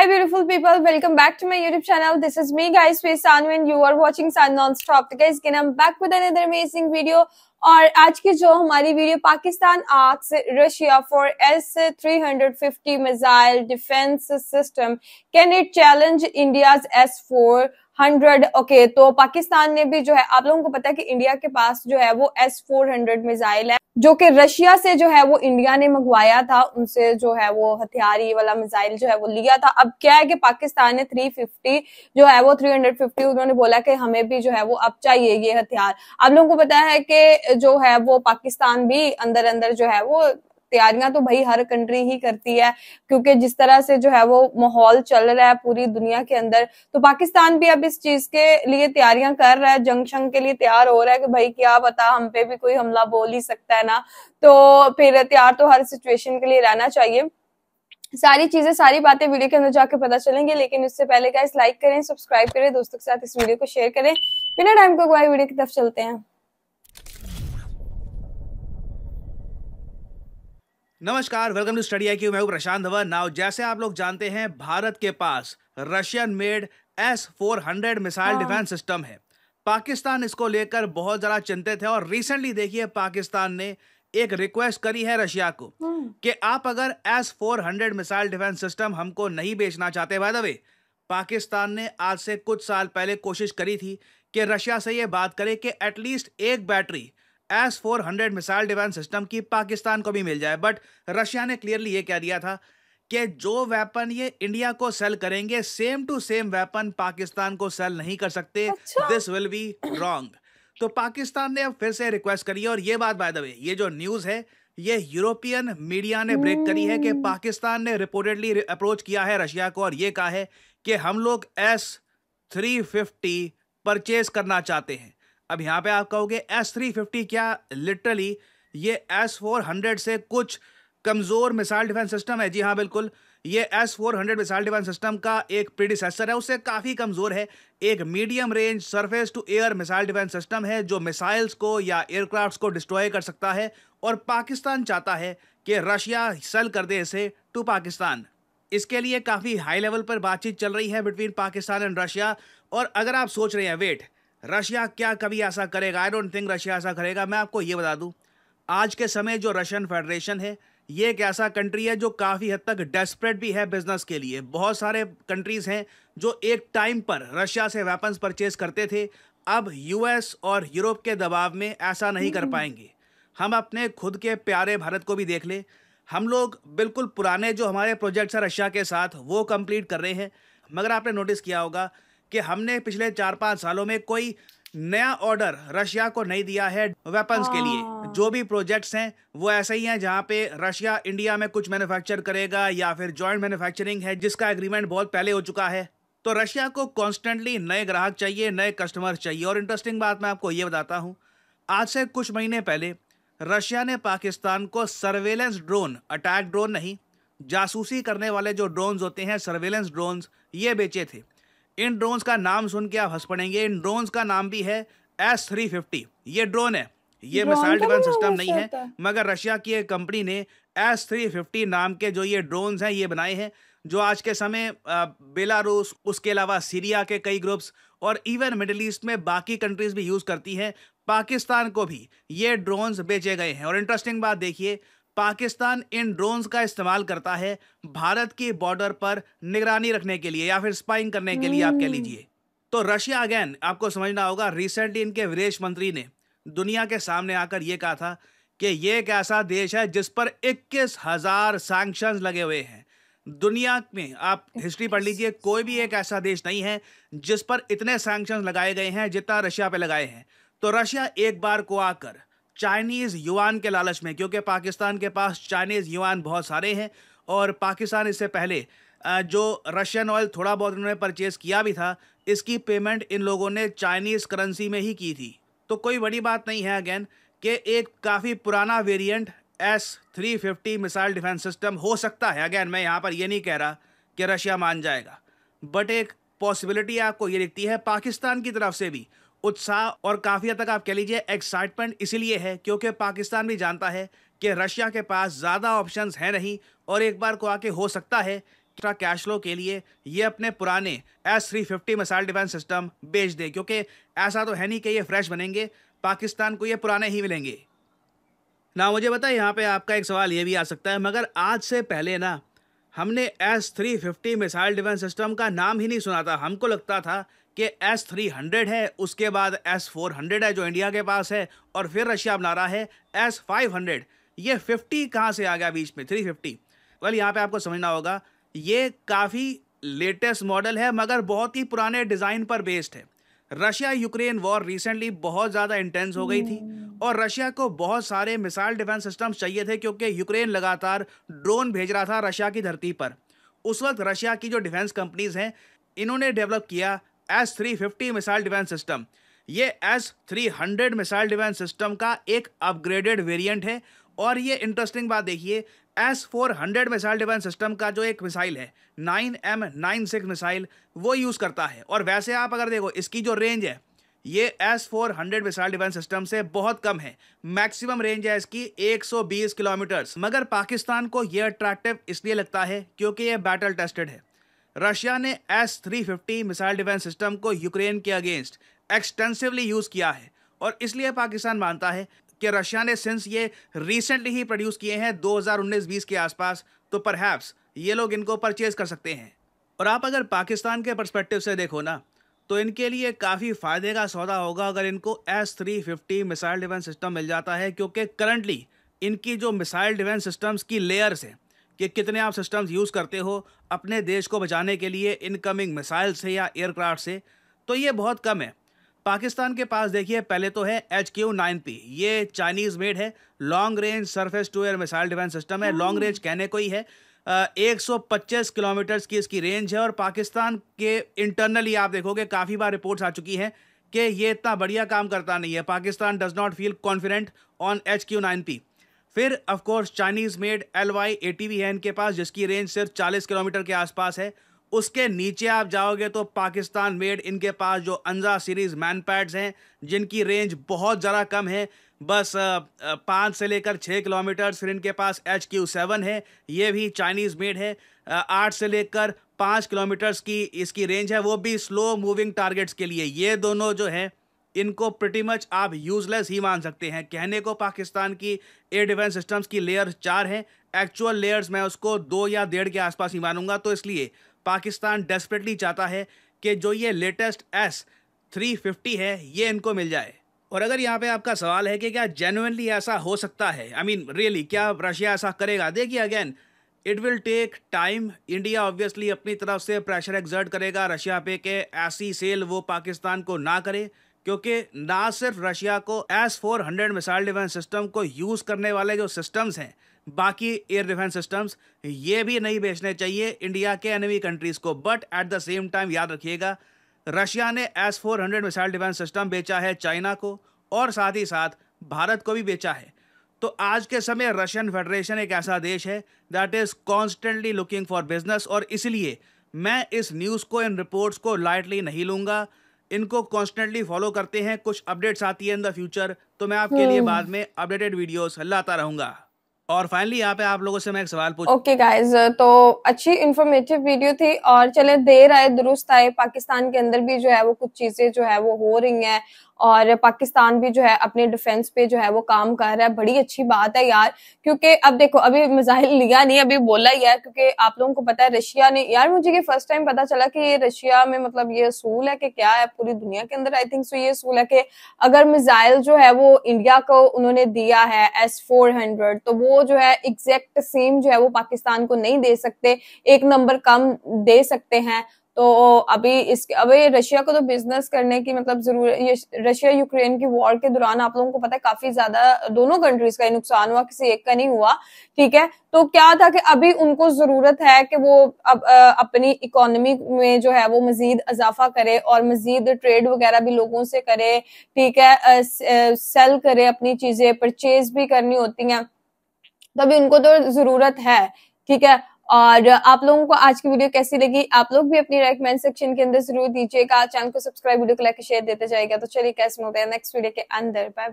Hi beautiful people, welcome back to my YouTube channel. This is me guys, Face Sanu and you are watching Sun Non-Stop. Guys, again I'm back with another amazing video. और आज की जो हमारी video Pakistan asks Russia for S 350 missile defence system can it challenge India S four hundred okay तो पाकिस्तान ने भी जो है आप लोगों को पता है कि इंडिया के पास जो है वो एस फोर हंड्रेड मिसाइल है जो कि रशिया से जो है वो इंडिया ने मंगवाया था उनसे जो है वो हथियार ये वाला मिसाइल जो है वो लिया था अब क्या है कि पाकिस्तान ने 350 जो है वो 350 उन्होंने बोला कि हमें भी जो है वो अब चाहिए ये हथियार आप लोगों को पता है कि जो है वो पाकिस्तान भी अंदर अंदर जो है वो तैयारियां तो भाई हर कंट्री ही करती है क्योंकि जिस तरह से जो है वो माहौल चल रहा है पूरी दुनिया के अंदर तो पाकिस्तान भी अब इस चीज के लिए तैयारियां कर रहा है जंग शंग के लिए तैयार हो रहा है कि भाई क्या पता हम पे भी कोई हमला बोल ही सकता है ना तो फिर तैयार तो हर सिचुएशन के लिए रहना चाहिए सारी चीजें सारी बातें वीडियो के अंदर जाके पता चलेंगे लेकिन उससे पहले का इस लाइक करें सब्सक्राइब करें दोस्तों के साथ इस वीडियो को शेयर करें बिना टाइम को गवाए वीडियो की तरफ चलते हैं नमस्कार welcome to study I Q मैं प्रशांत धवन नाउ जैसे आप लोग जानते हैं भारत के पास Russian made S four hundred missile defence system है पाकिस्तान इसको लेकर बहुत ज़्यादा चिंतित है और रिसेंटली देखिए पाकिस्तान ने एक रिक्वेस्ट करी है रशिया को हाँ। कि आप अगर S four hundred missile defence system हमको नहीं बेचना चाहते बाय द वे पाकिस्तान ने आज से कुछ साल पहले कोशिश करी थी कि रशिया से ये बात करे कि एटलीस्ट एक battery S four hundred missile defence system की पाकिस्तान को भी मिल जाए बट रशिया ने क्लियरली ये कह दिया था कि जो वेपन ये इंडिया को सेल करेंगे same to same weapon Pakistan को सेल नहीं कर सकते दिस विल बी रॉन्ग तो पाकिस्तान ने अब फिर से रिक्वेस्ट करी है और ये बात बाय द वे ये जो न्यूज़ है ये यूरोपियन मीडिया ने ब्रेक करी है कि hmm. पाकिस्तान ने रिपोर्टेडली अप्रोच किया है रशिया को और ये कहा है कि हम लोग एस थ्री फिफ्टी परचेज करना चाहते हैं अब यहाँ पे आप कहोगे एस थ्री फिफ्टी क्या लिटरली ये एस फोर हंड्रेड से कुछ कमज़ोर मिसाइल डिफेंस सिस्टम है जी हाँ बिल्कुल ये S four hundred missile defence system का एक प्रीडिसेसर है उससे काफ़ी कमज़ोर है एक medium range surface to air missile defence system है जो मिसाइल्स को या एयरक्राफ्ट को डिस्ट्रॉय कर सकता है और पाकिस्तान चाहता है कि रशिया सेल कर दे इसे टू पाकिस्तान इसके लिए काफ़ी हाई लेवल पर बातचीत चल रही है बिटवीन पाकिस्तान एंड रशिया और अगर आप सोच रहे हैं वेट रशिया क्या कभी ऐसा करेगा आई डोंट थिंक रशिया ऐसा करेगा मैं आपको ये बता दूँ आज के समय जो रशियन फेडरेशन है ये एक ऐसा कंट्री है जो काफ़ी हद तक डेस्परेट भी है बिजनेस के लिए बहुत सारे कंट्रीज़ हैं जो एक टाइम पर रशिया से वेपन्स परचेज करते थे अब यूएस और यूरोप के दबाव में ऐसा नहीं कर पाएंगे हम अपने खुद के प्यारे भारत को भी देख लें हम लोग बिल्कुल पुराने जो हमारे प्रोजेक्ट्स हैं रशिया के साथ वो कंप्लीट कर रहे हैं मगर आपने नोटिस किया होगा कि हमने पिछले चार पाँच सालों में कोई नया ऑर्डर रशिया को नहीं दिया है वेपन्स के लिए हाँ। जो भी प्रोजेक्ट्स हैं वो ऐसे ही हैं जहाँ पे रशिया इंडिया में कुछ मैन्युफैक्चर करेगा या फिर जॉइंट मैन्युफैक्चरिंग है जिसका एग्रीमेंट बहुत पहले हो चुका है तो रशिया को कॉन्स्टेंटली नए ग्राहक चाहिए नए कस्टमर चाहिए और इंटरेस्टिंग बात मैं आपको ये बताता हूँ आज से कुछ महीने पहले रशिया ने पाकिस्तान को सर्वेलेंस ड्रोन अटैक ड्रोन नहीं जासूसी करने वाले जो ड्रोन्स होते हैं सर्वेलेंस ड्रोन्स ये बेचे थे इन ड्रोन्स का नाम सुन के आप हंस पड़ेंगे इन ड्रोन्स का नाम भी है एस थ्री फिफ्टी ये ड्रोन है ये मिसाइल डिफेंस सिस्टम नहीं अच्छा है मगर रशिया की एक कंपनी ने एस थ्री फिफ्टी नाम के जो ये ड्रोन्स हैं ये बनाए हैं जो आज के समय बेलारूस उसके अलावा सीरिया के कई ग्रुप्स और इवन मिडिल ईस्ट में बाकी कंट्रीज भी यूज़ करती हैं पाकिस्तान को भी ये ड्रोन्स बेचे गए हैं और इंटरेस्टिंग बात देखिए पाकिस्तान इन ड्रोन्स का इस्तेमाल करता है भारत के बॉर्डर पर निगरानी रखने के लिए या फिर स्पाइंग करने के लिए आप कह हम्म। लीजिए तो रशिया अगेन आपको समझना होगा रिसेंटली इनके विदेश मंत्री ने दुनिया के सामने आकर ये कहा था कि ये एक ऐसा देश है जिस पर इक्कीस हजार सैंक्शन लगे हुए हैं दुनिया में आप हिस्ट्री पढ़ लीजिए कोई भी एक ऐसा देश नहीं है जिस पर इतने सैंक्शन लगाए गए हैं जितना रशिया पे लगाए हैं तो रशिया एक बार को आकर चाइनीज़ युआन के लालच में क्योंकि पाकिस्तान के पास चाइनीज़ युआन बहुत सारे हैं और पाकिस्तान इससे पहले जो रशियन ऑयल थोड़ा बहुत उन्होंने परचेज़ किया भी था इसकी पेमेंट इन लोगों ने चाइनीज़ करेंसी में ही की थी तो कोई बड़ी बात नहीं है अगेन कि एक काफ़ी पुराना variant S three fifty missile defence system हो सकता है अगेन मैं यहाँ पर यह नहीं कह रहा कि रशिया मान जाएगा बट एक पॉसिबिलिटी आपको ये दिखती है पाकिस्तान की तरफ से भी उत्साह और काफ़ी हद तक आप कह लीजिए एक्साइटमेंट इसीलिए है क्योंकि पाकिस्तान भी जानता है कि रशिया के पास ज़्यादा ऑप्शंस हैं नहीं और एक बार को आके हो सकता है एक्स्ट्रा कैश फ्लो के लिए ये अपने पुराने S three fifty missile defence system बेच दें क्योंकि ऐसा तो है नहीं कि ये फ्रेश बनेंगे पाकिस्तान को ये पुराने ही मिलेंगे ना मुझे बताए यहाँ पे आपका एक सवाल ये भी आ सकता है मगर आज से पहले ना हमने S three fifty missile defence system का नाम ही नहीं सुना था हमको लगता था कि एस थ्री हंड्रेड है उसके बाद एस फोर हंड्रेड है जो इंडिया के पास है और फिर रशिया बना रहा है एस फाइव हंड्रेड ये फिफ्टी कहाँ से आ गया बीच में थ्री फिफ्टी वेल यहाँ पे आपको समझना होगा ये काफ़ी लेटेस्ट मॉडल है मगर बहुत ही पुराने डिज़ाइन पर बेस्ड है रशिया यूक्रेन वॉर रिसेंटली बहुत ज़्यादा इंटेंस हो गई थी और रशिया को बहुत सारे मिसाइल डिफेंस सिस्टम चाहिए थे क्योंकि यूक्रेन लगातार ड्रोन भेज रहा था रशिया की धरती पर उस वक्त रशिया की जो डिफेंस कंपनीज हैं इन्होंने डेवलप किया S three fifty missile defence system ये S three hundred missile defence system का एक अपग्रेडेड वेरिएंट है और ये इंटरेस्टिंग बात देखिए S four hundred missile defence system का जो एक मिसाइल है nine M nine six missile वो यूज़ करता है और वैसे आप अगर देखो इसकी जो रेंज है ये S four hundred missile defence system से बहुत कम है मैक्सिमम रेंज है इसकी 120 किलोमीटर मगर पाकिस्तान को यह अट्रैक्टिव इसलिए लगता है क्योंकि यह बैटल टेस्टेड है रशिया ने S three fifty missile defence system को यूक्रेन के अगेंस्ट एक्सटेंसिवली यूज़ किया है और इसलिए पाकिस्तान मानता है कि रशिया ने सिंस ये रिसेंटली ही प्रोड्यूस किए हैं 2019-20 के आसपास तो परहैप्स ये लोग इनको परचेज कर सकते हैं और आप अगर पाकिस्तान के परस्पेक्टिव से देखो ना तो इनके लिए काफ़ी फ़ायदे का सौदा होगा अगर इनको S three fifty missile defence system मिल जाता है क्योंकि करंटली इनकी जो मिसाइल डिफेंस सिस्टम्स की लेयर्स हैं कि कितने आप सिस्टम्स यूज़ करते हो अपने देश को बचाने के लिए इनकमिंग मिसाइल से या एयरक्राफ्ट से तो ये बहुत कम है पाकिस्तान के पास देखिए पहले तो है एच क्यू नाइन पी ये चाइनीज़ मेड है long range surface to air missile defence system है लॉन्ग रेंज कहने को ही है 125 किलोमीटर्स की इसकी रेंज है और पाकिस्तान के इंटरनली आप देखोगे काफ़ी बार रिपोर्ट्स आ चुकी हैं कि ये इतना बढ़िया काम करता नहीं है Pakistan does not feel confident on H Q nine P फिर of course Chinese made L Y A T V है इनके पास जिसकी रेंज सिर्फ 40 किलोमीटर के आसपास है उसके नीचे आप जाओगे तो पाकिस्तान मेड इनके पास जो अंजा सीरीज मैन पैड्स हैं जिनकी रेंज बहुत ज़रा कम है बस पाँच से लेकर छः किलोमीटर फिर इनके पास एच क्यू सेवन है ये भी चाइनीज़ मेड है आठ से लेकर पाँच किलोमीटर्स की इसकी रेंज है वो भी स्लो मूविंग टारगेट्स के लिए ये दोनों जो है इनको प्रटी मच आप यूजलेस ही मान सकते हैं कहने को पाकिस्तान की एयर डिफेंस सिस्टम्स की लेयर चार हैं एक्चुअल लेयर्स मैं उसको दो या डेढ़ के आसपास ही मानूंगा तो इसलिए पाकिस्तान डेस्परेटली चाहता है कि जो ये लेटेस्ट एस थ्री फिफ्टी है ये इनको मिल जाए और अगर यहाँ पे आपका सवाल है कि क्या जेनुअनली ऐसा हो सकता है आई मीन रियली क्या रशिया ऐसा करेगा देखिए again it will take time India obviously अपनी तरफ से प्रेशर एग्जर्ट करेगा रशिया पे के ऐसी सेल वो पाकिस्तान को ना करे क्योंकि ना सिर्फ रशिया को S four hundred missile defence system को यूज़ करने वाले जो सिस्टम्स हैं बाकी एयर डिफेंस सिस्टम्स ये भी नहीं बेचने चाहिए इंडिया के एनवी कंट्रीज़ को but at the same time याद रखिएगा रशिया ने S four hundred missile defence system बेचा है चाइना को और साथ ही साथ भारत को भी बेचा है तो आज के समय रशियन फेडरेशन एक ऐसा देश है that is constantly looking for business और इसलिए मैं इस न्यूज़ को इन रिपोर्ट्स को लाइटली नहीं लूँगा इनको कॉन्स्टेंटली फॉलो करते हैं कुछ अपडेट्स आती है इन द फ्यूचर तो मैं आपके लिए हम्म। बाद में अपडेटेड वीडियोस लाता रहूँगा और फाइनली यहाँ पे आप लोगों से मैं एक सवाल पूछ ओके गाइस तो अच्छी इन्फॉर्मेटिव वीडियो थी और चले देर आए दुरुस्त आए पाकिस्तान के अंदर भी जो है वो कुछ चीजें जो है वो हो रही हैं और पाकिस्तान भी जो है अपने डिफेंस पे जो है वो काम कर रहा है बड़ी अच्छी बात है यार क्योंकि अब देखो अभी मिजाइल लिया नहीं अभी बोला ही है क्योंकि आप लोगों को पता है रशिया ने यार मुझे ये फर्स्ट टाइम पता चला कि ये रशिया में मतलब ये असूल है कि क्या है पूरी दुनिया के अंदर आई थिंक सो ये असूल है कि अगर मिजाइल जो है वो इंडिया को उन्होंने दिया है एस फोर हंड्रेड तो वो जो है एग्जैक्ट सेम जो है वो पाकिस्तान को नहीं दे सकते एक नंबर कम दे सकते हैं तो अभी इस अभी रशिया को तो बिजनेस करने की मतलब जरूर रशिया यूक्रेन की वॉर के दौरान आप लोगों को पता है काफी ज्यादा दोनों कंट्रीज का ही नुकसान हुआ किसी एक का नहीं हुआ ठीक है तो क्या था कि अभी उनको जरूरत है कि वो अब अपनी इकोनॉमी में जो है वो मजीद इजाफा करे और मजीद ट्रेड वगैरह भी लोगों से करे ठीक है सेल करे अपनी चीजें परचेज भी करनी होती हैं तो उनको तो जरूरत है ठीक है और आप लोगों को आज की वीडियो कैसी लगी आप लोग भी अपनी राइट कमेंट सेक्शन के अंदर जरूर दीजिएगा चैनल को सब्सक्राइब वीडियो को लाइक शेयर देते जाएगा तो चलिए कैसे मिलते हैं नेक्स्ट वीडियो के अंदर बाय